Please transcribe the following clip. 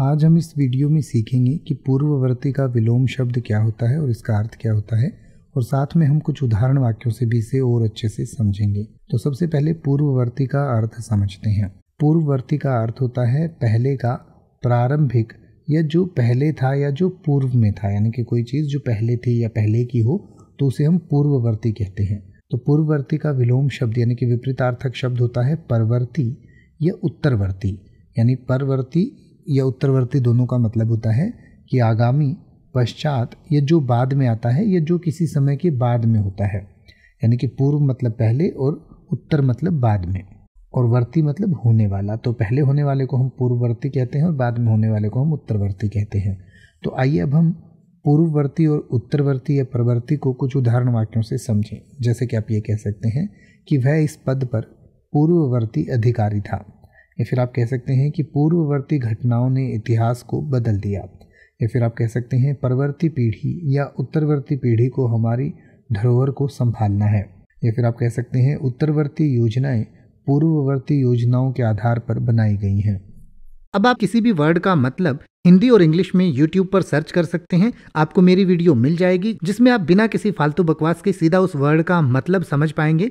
आज हम इस वीडियो में सीखेंगे कि पूर्ववर्ती का विलोम शब्द क्या होता है और इसका अर्थ क्या होता है और साथ में हम कुछ उदाहरण वाक्यों से भी इसे और अच्छे से समझेंगे तो सबसे पहले पूर्ववर्ती का अर्थ समझते हैं पूर्ववर्ती का अर्थ होता है पहले का प्रारंभिक या जो पहले था या जो पूर्व में था यानी कि कोई चीज़ जो पहले थी या पहले की हो तो उसे हम पूर्ववर्ती कहते हैं तो पूर्ववर्ती का विलोम शब्द यानी कि विपरीतार्थक शब्द होता है परवर्ती या उत्तरवर्ती यानी परवर्ती या उत्तरवर्ती दोनों का मतलब होता है कि आगामी पश्चात या जो बाद में आता है या जो किसी समय के बाद में होता है यानी कि पूर्व मतलब पहले और उत्तर मतलब बाद में और वर्ती मतलब होने वाला तो पहले होने वाले को हम पूर्ववर्ती कहते हैं और बाद में होने वाले को हम उत्तरवर्ती कहते हैं तो आइए अब हम पूर्ववर्ती और उत्तरवर्ती या प्रवर्ती को कुछ उदाहरण वाक्यों से समझें जैसे कि आप ये कह सकते हैं कि वह इस पद पर पूर्ववर्ती अधिकारी था या फिर आप कह सकते हैं कि पूर्ववर्ती घटनाओं ने इतिहास को बदल दिया या फिर आप कह सकते हैं परवर्ती पीढ़ी या उत्तरवर्ती पीढ़ी को हमारी धरोहर को संभालना है या फिर आप कह सकते हैं उत्तरवर्ती योजनाएं पूर्ववर्ती योजनाओं के आधार पर बनाई गई हैं अब आप किसी भी वर्ड का मतलब हिंदी और इंग्लिश में यूट्यूब पर सर्च कर सकते हैं आपको मेरी वीडियो मिल जाएगी जिसमें आप बिना किसी फालतू बकवास के सीधा उस वर्ड का मतलब समझ पाएंगे